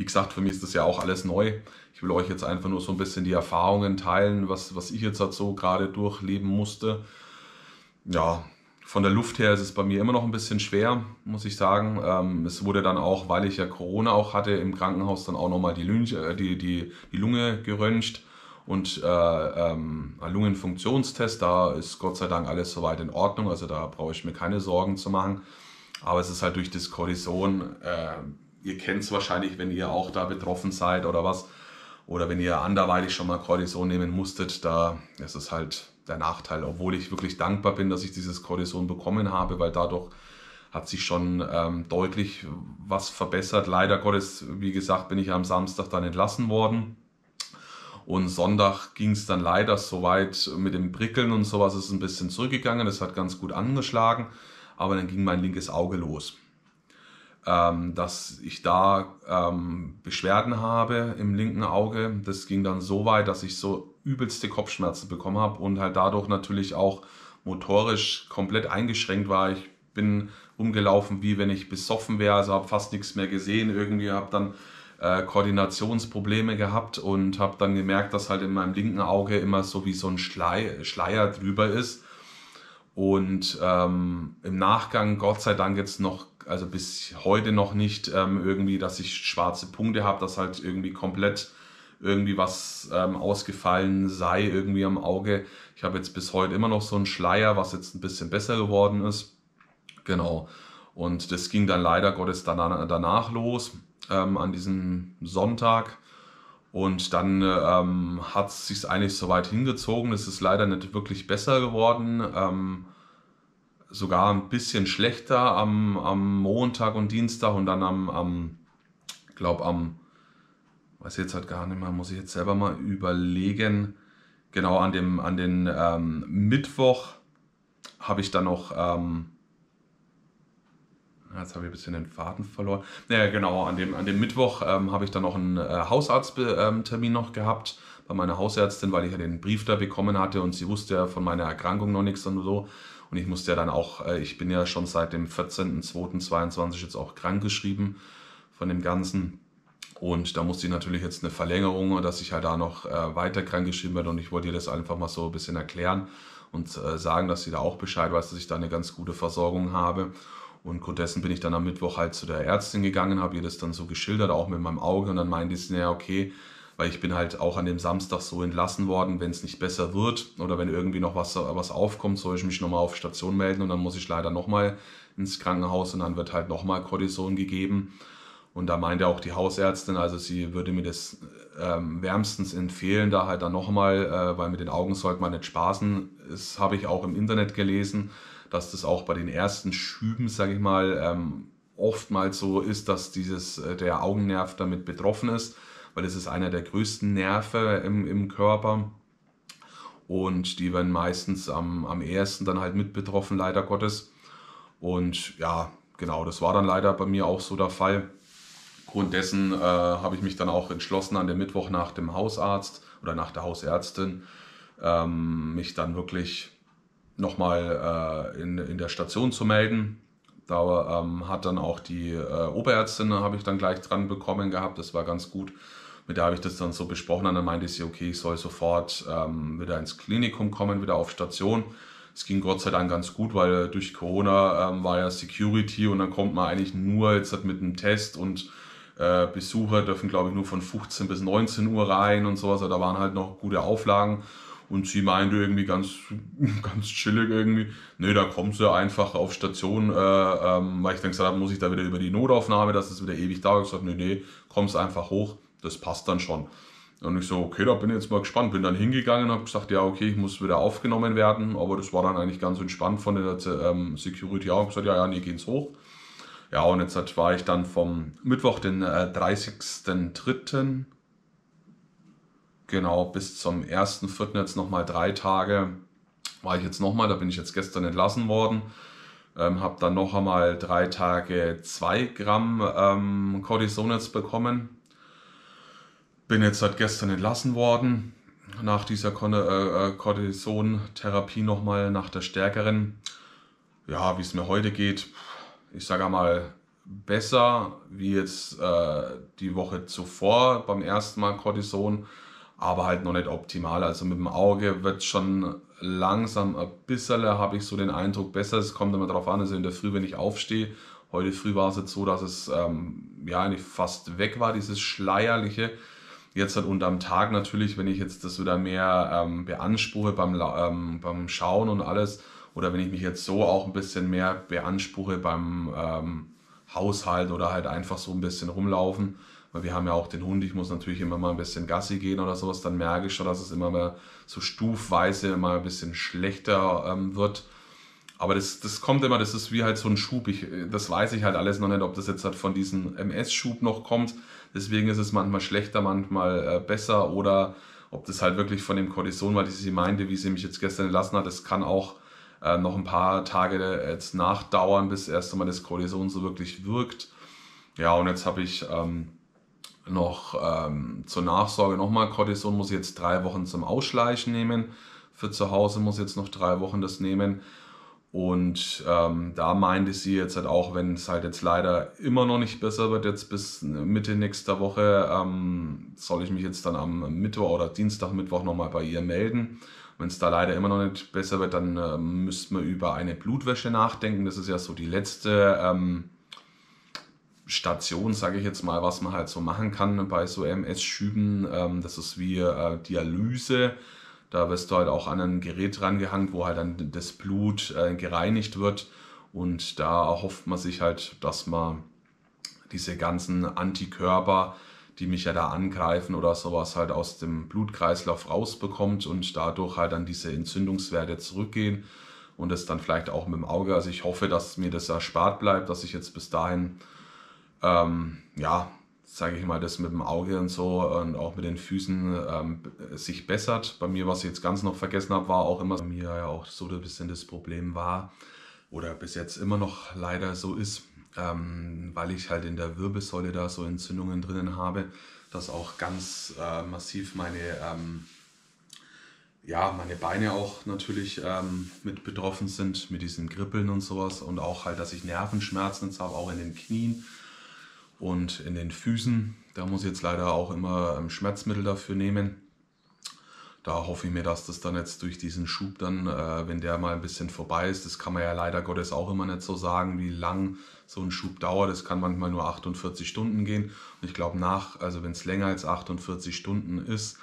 wie gesagt, für mich ist das ja auch alles neu. Ich will euch jetzt einfach nur so ein bisschen die Erfahrungen teilen, was, was ich jetzt halt so gerade durchleben musste. Ja, von der Luft her ist es bei mir immer noch ein bisschen schwer, muss ich sagen. Ähm, es wurde dann auch, weil ich ja Corona auch hatte, im Krankenhaus dann auch nochmal die, Lunge, äh, die, die, die Lunge geröntgt und äh, ähm, Lungenfunktionstest. Da ist Gott sei Dank alles soweit in Ordnung, also da brauche ich mir keine Sorgen zu machen. Aber es ist halt durch das Cortison äh, ihr kennt es wahrscheinlich, wenn ihr auch da betroffen seid oder was. Oder wenn ihr anderweitig schon mal Cortison nehmen musstet, da ist es halt der Nachteil. Obwohl ich wirklich dankbar bin, dass ich dieses Cortison bekommen habe, weil dadurch hat sich schon ähm, deutlich was verbessert. Leider Gottes, wie gesagt, bin ich am Samstag dann entlassen worden. Und Sonntag ging es dann leider so weit mit dem Prickeln und sowas ist ein bisschen zurückgegangen. Das hat ganz gut angeschlagen. Aber dann ging mein linkes Auge los ähm, dass ich da ähm, Beschwerden habe im linken Auge. Das ging dann so weit, dass ich so übelste Kopfschmerzen bekommen habe und halt dadurch natürlich auch motorisch komplett eingeschränkt war. Ich bin umgelaufen, wie wenn ich besoffen wäre, also habe fast nichts mehr gesehen. Irgendwie habe dann äh, Koordinationsprobleme gehabt und habe dann gemerkt, dass halt in meinem linken Auge immer so wie so ein Schlei Schleier drüber ist. Und ähm, im Nachgang, Gott sei Dank, jetzt noch also bis heute noch nicht ähm, irgendwie, dass ich schwarze Punkte habe, dass halt irgendwie komplett irgendwie was ähm, ausgefallen sei, irgendwie am Auge. Ich habe jetzt bis heute immer noch so einen Schleier, was jetzt ein bisschen besser geworden ist. Genau. Und das ging dann leider Gottes danach, danach los, ähm, an diesem Sonntag. Und dann ähm, hat es sich eigentlich so weit hingezogen. Es ist leider nicht wirklich besser geworden. Ähm, sogar ein bisschen schlechter am, am Montag und Dienstag und dann am, am glaube am, weiß jetzt halt gar nicht mehr, muss ich jetzt selber mal überlegen. Genau an dem, an den ähm, Mittwoch habe ich dann noch, ähm, jetzt habe ich ein bisschen den Faden verloren. naja genau, an dem, an dem Mittwoch ähm, habe ich dann noch einen äh, Hausarzttermin ähm, noch gehabt bei meiner Hausärztin, weil ich ja den Brief da bekommen hatte und sie wusste ja von meiner Erkrankung noch nichts und so. Und ich musste ja dann auch, äh, ich bin ja schon seit dem 14.02.22 jetzt auch krankgeschrieben von dem Ganzen. Und da musste ich natürlich jetzt eine Verlängerung, dass ich halt da noch äh, weiter krankgeschrieben werde. Und ich wollte dir das einfach mal so ein bisschen erklären und äh, sagen, dass sie da auch Bescheid weiß, dass ich da eine ganz gute Versorgung habe. Und Grund dessen bin ich dann am Mittwoch halt zu der Ärztin gegangen, habe ihr das dann so geschildert, auch mit meinem Auge. Und dann meinte sie, ja, okay, weil ich bin halt auch an dem Samstag so entlassen worden, wenn es nicht besser wird oder wenn irgendwie noch was, was aufkommt, soll ich mich nochmal auf Station melden und dann muss ich leider nochmal ins Krankenhaus und dann wird halt nochmal Cortison gegeben. Und da meinte auch die Hausärztin, also sie würde mir das ähm, wärmstens empfehlen, da halt dann nochmal, äh, weil mit den Augen sollte man nicht spaßen. Das habe ich auch im Internet gelesen, dass das auch bei den ersten Schüben, sage ich mal, ähm, oftmals so ist, dass dieses, äh, der Augennerv damit betroffen ist weil es ist einer der größten Nerven im, im Körper und die werden meistens am, am ersten dann halt mit betroffen, leider Gottes. Und ja, genau, das war dann leider bei mir auch so der Fall. Grund dessen äh, habe ich mich dann auch entschlossen, an dem Mittwoch nach dem Hausarzt oder nach der Hausärztin ähm, mich dann wirklich nochmal äh, in, in der Station zu melden. Da ähm, hat dann auch die äh, Oberärztin, habe ich dann gleich dran bekommen gehabt, das war ganz gut. Mit der habe ich das dann so besprochen und dann meinte sie, okay, ich soll sofort ähm, wieder ins Klinikum kommen, wieder auf Station. Es ging Gott sei Dank ganz gut, weil durch Corona ähm, war ja Security und dann kommt man eigentlich nur jetzt mit einem Test und äh, Besucher dürfen, glaube ich, nur von 15 bis 19 Uhr rein und sowas. Also da waren halt noch gute Auflagen. Und sie meinte irgendwie ganz, ganz chillig irgendwie, nee, da kommst du einfach auf Station, äh, ähm, weil ich dann gesagt habe, muss ich da wieder über die Notaufnahme, dass es wieder ewig dauert. Ich gesagt, nee, nee, kommst einfach hoch, das passt dann schon. Und ich so, okay, da bin ich jetzt mal gespannt. Bin dann hingegangen, und habe gesagt, ja, okay, ich muss wieder aufgenommen werden. Aber das war dann eigentlich ganz entspannt von der ähm, Security auch. Ich gesagt, ja, ja, nee, gehen's hoch. Ja, und jetzt war ich dann vom Mittwoch, den äh, 30.03., Genau, bis zum ersten Vierten jetzt nochmal drei Tage war ich jetzt nochmal, da bin ich jetzt gestern entlassen worden. Ähm, habe dann noch einmal drei Tage zwei Gramm ähm, Cortison jetzt bekommen. Bin jetzt seit gestern entlassen worden. Nach dieser Kon äh, äh, Cortison-Therapie nochmal nach der stärkeren. Ja, wie es mir heute geht, ich sage einmal besser wie jetzt äh, die Woche zuvor beim ersten Mal Cortison aber halt noch nicht optimal. Also mit dem Auge wird schon langsam ein bisschen, habe ich so den Eindruck, besser. Es kommt immer darauf an, also in der Früh, wenn ich aufstehe. Heute früh war es jetzt so, dass es ähm, ja eigentlich fast weg war, dieses Schleierliche. Jetzt halt unterm Tag natürlich, wenn ich jetzt das wieder mehr ähm, beanspruche beim, ähm, beim Schauen und alles, oder wenn ich mich jetzt so auch ein bisschen mehr beanspruche beim ähm, Haushalt oder halt einfach so ein bisschen rumlaufen, weil wir haben ja auch den Hund, ich muss natürlich immer mal ein bisschen Gassi gehen oder sowas, dann merke ich schon, dass es immer mehr so stufweise mal ein bisschen schlechter ähm, wird. Aber das, das kommt immer, das ist wie halt so ein Schub. Ich, äh, das weiß ich halt alles noch nicht, ob das jetzt halt von diesem MS-Schub noch kommt. Deswegen ist es manchmal schlechter, manchmal äh, besser oder ob das halt wirklich von dem Cortison war, die sie meinte, wie sie mich jetzt gestern entlassen hat. Das kann auch äh, noch ein paar Tage jetzt nachdauern, bis erst einmal das Cortison so wirklich wirkt. Ja, und jetzt habe ich ähm, noch ähm, zur Nachsorge nochmal, Cortison muss ich jetzt drei Wochen zum Ausschleichen nehmen. Für zu Hause muss ich jetzt noch drei Wochen das nehmen. Und ähm, da meinte sie jetzt halt auch, wenn es halt jetzt leider immer noch nicht besser wird, jetzt bis Mitte nächster Woche, ähm, soll ich mich jetzt dann am Mittwoch oder Dienstag, Mittwoch nochmal bei ihr melden. Wenn es da leider immer noch nicht besser wird, dann äh, müssten wir über eine Blutwäsche nachdenken. Das ist ja so die letzte ähm, Station, sage ich jetzt mal, was man halt so machen kann bei so MS-Schüben. Ähm, das ist wie äh, Dialyse. Da wirst du halt auch an ein Gerät rangehangen, wo halt dann das Blut äh, gereinigt wird. Und da erhofft man sich halt, dass man diese ganzen Antikörper, die mich ja da angreifen oder sowas, halt aus dem Blutkreislauf rausbekommt und dadurch halt dann diese Entzündungswerte zurückgehen und es dann vielleicht auch mit dem Auge. Also ich hoffe, dass mir das erspart bleibt, dass ich jetzt bis dahin ähm, ja, sage ich mal, das mit dem Auge und so und auch mit den Füßen ähm, sich bessert. Bei mir, was ich jetzt ganz noch vergessen habe, war auch immer, bei mir ja auch so ein bisschen das Problem war oder bis jetzt immer noch leider so ist, ähm, weil ich halt in der Wirbelsäule da so Entzündungen drinnen habe, dass auch ganz äh, massiv meine, ähm, ja, meine Beine auch natürlich ähm, mit betroffen sind, mit diesen Grippeln und sowas und auch halt, dass ich Nervenschmerzen jetzt habe, auch in den Knien und in den Füßen. Da muss ich jetzt leider auch immer ähm, Schmerzmittel dafür nehmen. Da hoffe ich mir, dass das dann jetzt durch diesen Schub dann, äh, wenn der mal ein bisschen vorbei ist, das kann man ja leider Gottes auch immer nicht so sagen, wie lang so ein Schub dauert. Das kann manchmal nur 48 Stunden gehen. Und ich glaube nach, also wenn es länger als 48 Stunden ist,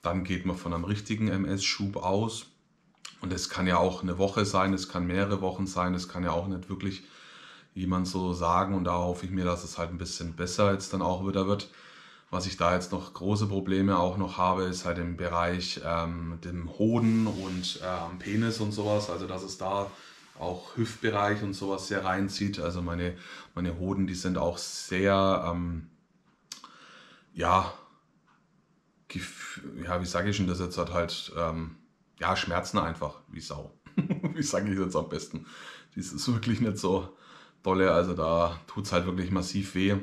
dann geht man von einem richtigen MS-Schub aus. Und es kann ja auch eine Woche sein, es kann mehrere Wochen sein, es kann ja auch nicht wirklich wie man so sagen. Und da hoffe ich mir, dass es halt ein bisschen besser jetzt dann auch wieder wird. Was ich da jetzt noch große Probleme auch noch habe, ist halt im Bereich ähm, dem Hoden und ähm, Penis und sowas. Also dass es da auch Hüftbereich und sowas sehr reinzieht. Also meine, meine Hoden, die sind auch sehr, ähm, ja, ja, wie sage ich denn das jetzt hat halt ähm, ja, Schmerzen einfach, wie Sau. wie sage ich das jetzt am besten? Das ist wirklich nicht so, dolle. Also da tut es halt wirklich massiv weh.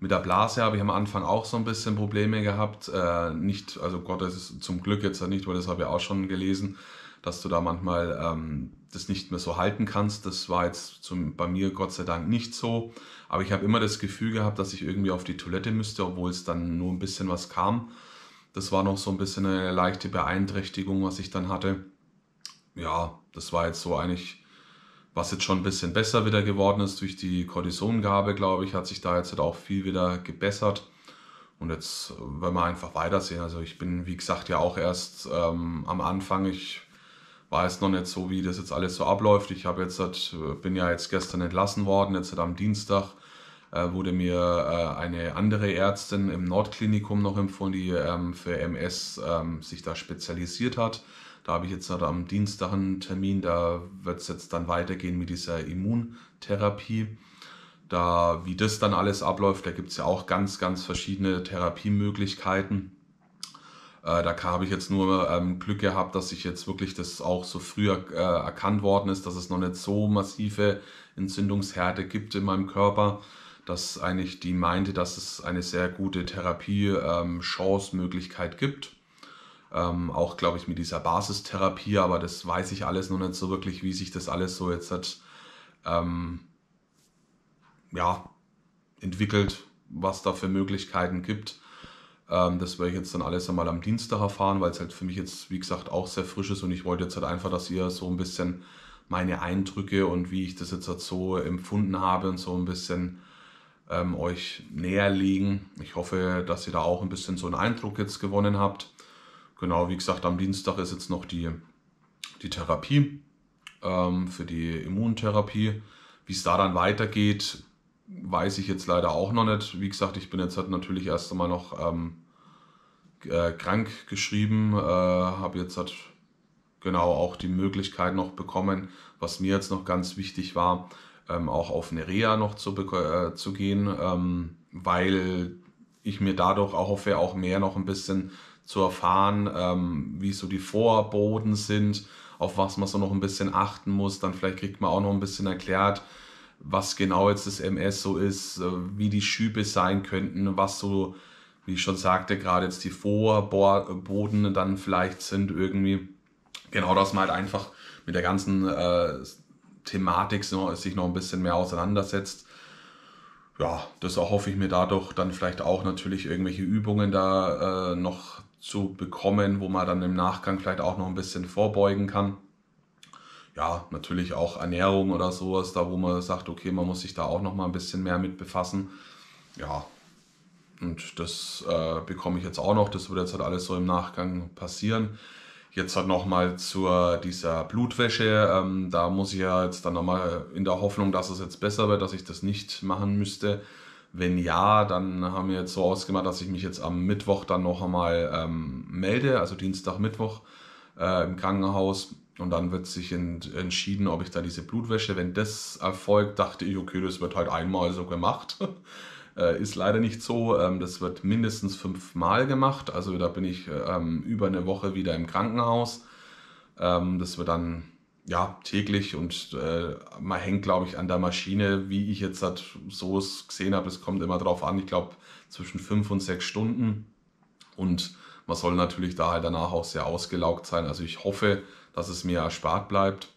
Mit der Blase habe ich am Anfang auch so ein bisschen Probleme gehabt. Äh, nicht, also Gott, das ist zum Glück jetzt nicht, weil das habe ich auch schon gelesen, dass du da manchmal ähm, das nicht mehr so halten kannst. Das war jetzt zum, bei mir Gott sei Dank nicht so. Aber ich habe immer das Gefühl gehabt, dass ich irgendwie auf die Toilette müsste, obwohl es dann nur ein bisschen was kam. Das war noch so ein bisschen eine leichte Beeinträchtigung, was ich dann hatte. Ja, das war jetzt so eigentlich was jetzt schon ein bisschen besser wieder geworden ist durch die Kortisongabe, glaube ich, hat sich da jetzt halt auch viel wieder gebessert. Und jetzt wenn wir einfach weitersehen. Also ich bin, wie gesagt, ja auch erst ähm, am Anfang. Ich weiß noch nicht so, wie das jetzt alles so abläuft. Ich habe jetzt halt, äh, bin ja jetzt gestern entlassen worden. Jetzt halt am Dienstag äh, wurde mir äh, eine andere Ärztin im Nordklinikum noch empfohlen, die ähm, für MS ähm, sich da spezialisiert hat. Da habe ich jetzt noch halt am Dienstag einen Termin, da wird es jetzt dann weitergehen mit dieser Immuntherapie. Da, wie das dann alles abläuft, da gibt es ja auch ganz, ganz verschiedene Therapiemöglichkeiten. Äh, da habe ich jetzt nur ähm, Glück gehabt, dass ich jetzt wirklich das auch so früh äh, erkannt worden ist, dass es noch nicht so massive Entzündungshärte gibt in meinem Körper, dass eigentlich die meinte, dass es eine sehr gute Therapie-Chance-Möglichkeit ähm, gibt. Ähm, auch, glaube ich, mit dieser Basistherapie, aber das weiß ich alles noch nicht so wirklich, wie sich das alles so jetzt hat, ähm, ja, entwickelt, was da für Möglichkeiten gibt. Ähm, das werde ich jetzt dann alles einmal am Dienstag erfahren, weil es halt für mich jetzt, wie gesagt, auch sehr frisch ist und ich wollte jetzt halt einfach, dass ihr so ein bisschen meine Eindrücke und wie ich das jetzt halt so empfunden habe und so ein bisschen ähm, euch näher legen. Ich hoffe, dass ihr da auch ein bisschen so einen Eindruck jetzt gewonnen habt. Genau, wie gesagt, am Dienstag ist jetzt noch die, die Therapie ähm, für die Immuntherapie. Wie es da dann weitergeht, weiß ich jetzt leider auch noch nicht. Wie gesagt, ich bin jetzt halt natürlich erst einmal noch ähm, äh, krank geschrieben, äh, habe jetzt halt genau auch die Möglichkeit noch bekommen, was mir jetzt noch ganz wichtig war, ähm, auch auf eine Reha noch zu, äh, zu gehen, ähm, weil ich mir dadurch auch hoffe, auch mehr noch ein bisschen zu erfahren, ähm, wie so die Vorboden sind, auf was man so noch ein bisschen achten muss. Dann vielleicht kriegt man auch noch ein bisschen erklärt, was genau jetzt das MS so ist, äh, wie die Schübe sein könnten, was so, wie ich schon sagte, gerade jetzt die Vorboden dann vielleicht sind irgendwie. Genau, dass man halt einfach mit der ganzen äh, Thematik so, sich noch ein bisschen mehr auseinandersetzt. Ja, das erhoffe ich mir dadurch dann vielleicht auch natürlich irgendwelche Übungen da äh, noch zu bekommen, wo man dann im Nachgang vielleicht auch noch ein bisschen vorbeugen kann. Ja, natürlich auch Ernährung oder sowas, da wo man sagt, okay, man muss sich da auch noch mal ein bisschen mehr mit befassen. Ja, und das äh, bekomme ich jetzt auch noch. Das wird jetzt halt alles so im Nachgang passieren. Jetzt halt nochmal zu dieser Blutwäsche. Ähm, da muss ich ja jetzt dann nochmal äh, in der Hoffnung, dass es jetzt besser wird, dass ich das nicht machen müsste, wenn ja, dann haben wir jetzt so ausgemacht, dass ich mich jetzt am Mittwoch dann noch einmal ähm, melde, also Dienstag, Mittwoch äh, im Krankenhaus. Und dann wird sich ent entschieden, ob ich da diese Blutwäsche, wenn das erfolgt, dachte ich, okay, das wird halt einmal so gemacht. äh, ist leider nicht so. Ähm, das wird mindestens fünfmal gemacht. Also da bin ich ähm, über eine Woche wieder im Krankenhaus. Ähm, das wird dann ja, täglich und äh, man hängt, glaube ich, an der Maschine, wie ich jetzt halt so gesehen habe. Es kommt immer drauf an, ich glaube, zwischen fünf und sechs Stunden. Und man soll natürlich da halt danach auch sehr ausgelaugt sein. Also ich hoffe, dass es mir erspart bleibt.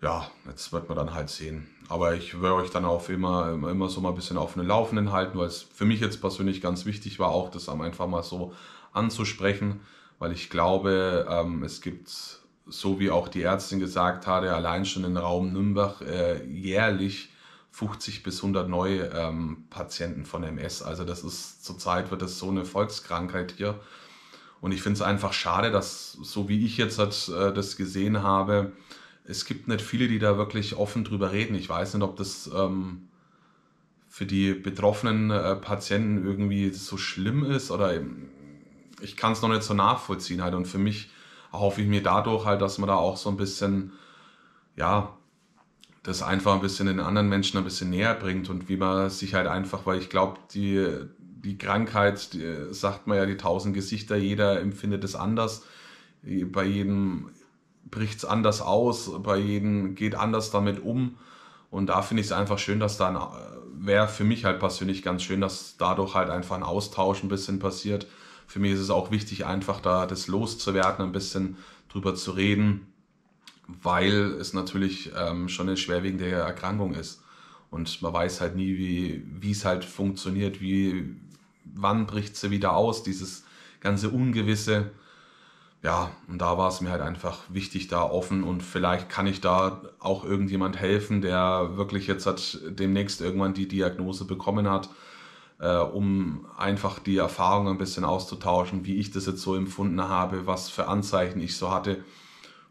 Ja, jetzt wird man dann halt sehen. Aber ich werde euch dann auch immer, immer so mal ein bisschen auf den Laufenden halten, weil es für mich jetzt persönlich ganz wichtig war, auch das einfach mal so anzusprechen, weil ich glaube, ähm, es gibt so wie auch die Ärztin gesagt hatte, allein schon in Raum Nürnberg äh, jährlich 50 bis 100 neue ähm, Patienten von MS. Also das ist zurzeit wird das so eine Volkskrankheit hier. Und ich finde es einfach schade, dass so wie ich jetzt das, äh, das gesehen habe, es gibt nicht viele, die da wirklich offen drüber reden. Ich weiß nicht, ob das ähm, für die betroffenen äh, Patienten irgendwie so schlimm ist oder ähm, ich kann es noch nicht so nachvollziehen halt. Und für mich erhoffe ich mir dadurch halt, dass man da auch so ein bisschen, ja, das einfach ein bisschen den anderen Menschen ein bisschen näher bringt und wie man sich halt einfach, weil ich glaube, die, die Krankheit, die, sagt man ja, die tausend Gesichter, jeder empfindet es anders. Bei jedem bricht es anders aus, bei jedem geht anders damit um. Und da finde ich es einfach schön, dass dann, äh, wäre für mich halt persönlich ganz schön, dass dadurch halt einfach ein Austausch ein bisschen passiert für mich ist es auch wichtig, einfach da das loszuwerden, ein bisschen drüber zu reden, weil es natürlich ähm, schon eine schwerwiegende Erkrankung ist. Und man weiß halt nie, wie, es halt funktioniert, wie, wann bricht sie wieder aus, dieses ganze Ungewisse. Ja, und da war es mir halt einfach wichtig, da offen und vielleicht kann ich da auch irgendjemand helfen, der wirklich jetzt hat demnächst irgendwann die Diagnose bekommen hat äh, um einfach die Erfahrung ein bisschen auszutauschen, wie ich das jetzt so empfunden habe, was für Anzeichen ich so hatte.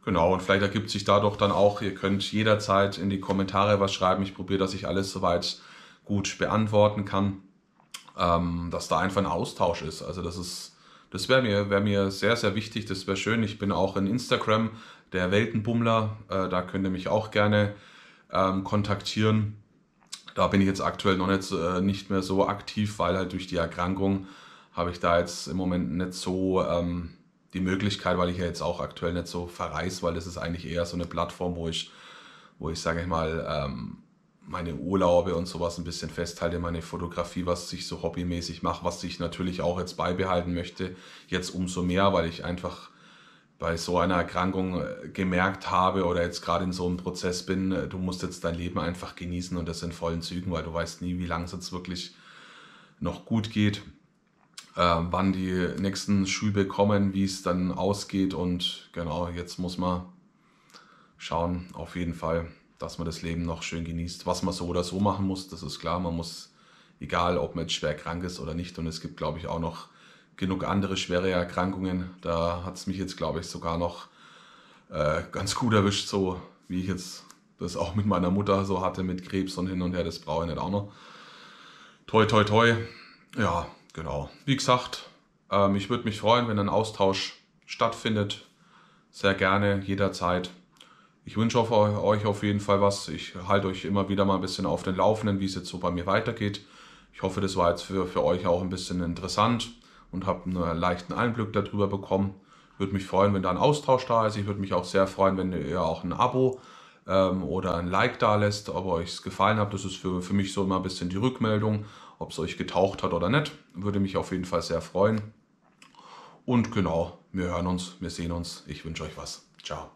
Genau, und vielleicht ergibt sich dadurch dann auch, ihr könnt jederzeit in die Kommentare was schreiben. Ich probiere, dass ich alles soweit gut beantworten kann, ähm, dass da einfach ein Austausch ist. Also das ist, das wäre mir, wäre mir sehr, sehr wichtig, das wäre schön. Ich bin auch in Instagram der Weltenbummler, äh, da könnt ihr mich auch gerne ähm, kontaktieren. Da bin ich jetzt aktuell noch nicht, äh, nicht mehr so aktiv, weil halt durch die Erkrankung habe ich da jetzt im Moment nicht so ähm, die Möglichkeit, weil ich ja jetzt auch aktuell nicht so verreise, weil das ist eigentlich eher so eine Plattform, wo ich, wo ich sage ich mal, ähm, meine Urlaube und sowas ein bisschen festhalte, meine Fotografie, was ich so hobbymäßig mache, was ich natürlich auch jetzt beibehalten möchte, jetzt umso mehr, weil ich einfach bei so einer Erkrankung äh, gemerkt habe oder jetzt gerade in so einem Prozess bin, äh, du musst jetzt dein Leben einfach genießen und das in vollen Zügen, weil du weißt nie, wie lange es jetzt wirklich noch gut geht, ähm, wann die nächsten Schübe kommen, wie es dann ausgeht und genau, jetzt muss man schauen, auf jeden Fall, dass man das Leben noch schön genießt. Was man so oder so machen muss, das ist klar, man muss, egal ob man jetzt schwer krank ist oder nicht und es gibt, glaube ich, auch noch genug andere schwere Erkrankungen. Da hat es mich jetzt, glaube ich, sogar noch äh, ganz gut erwischt, so wie ich jetzt das auch mit meiner Mutter so hatte, mit Krebs und hin und her. Das brauche ich nicht auch noch. Toi, toi, toi. Ja, genau. Wie gesagt, ähm, ich würde mich freuen, wenn ein Austausch stattfindet. Sehr gerne, jederzeit. Ich wünsche euch auf jeden Fall was. Ich halte euch immer wieder mal ein bisschen auf den Laufenden, wie es jetzt so bei mir weitergeht. Ich hoffe, das war jetzt für, für euch auch ein bisschen interessant und habe einen leichten Einblick darüber bekommen. Würde mich freuen, wenn da ein Austausch da ist. Ich würde mich auch sehr freuen, wenn ihr auch ein Abo ähm, oder ein Like da lässt, ob euch es gefallen hat. Das ist für, für mich so immer ein bisschen die Rückmeldung, ob es euch getaucht hat oder nicht. Würde mich auf jeden Fall sehr freuen. Und genau, wir hören uns, wir sehen uns. Ich wünsche euch was. Ciao.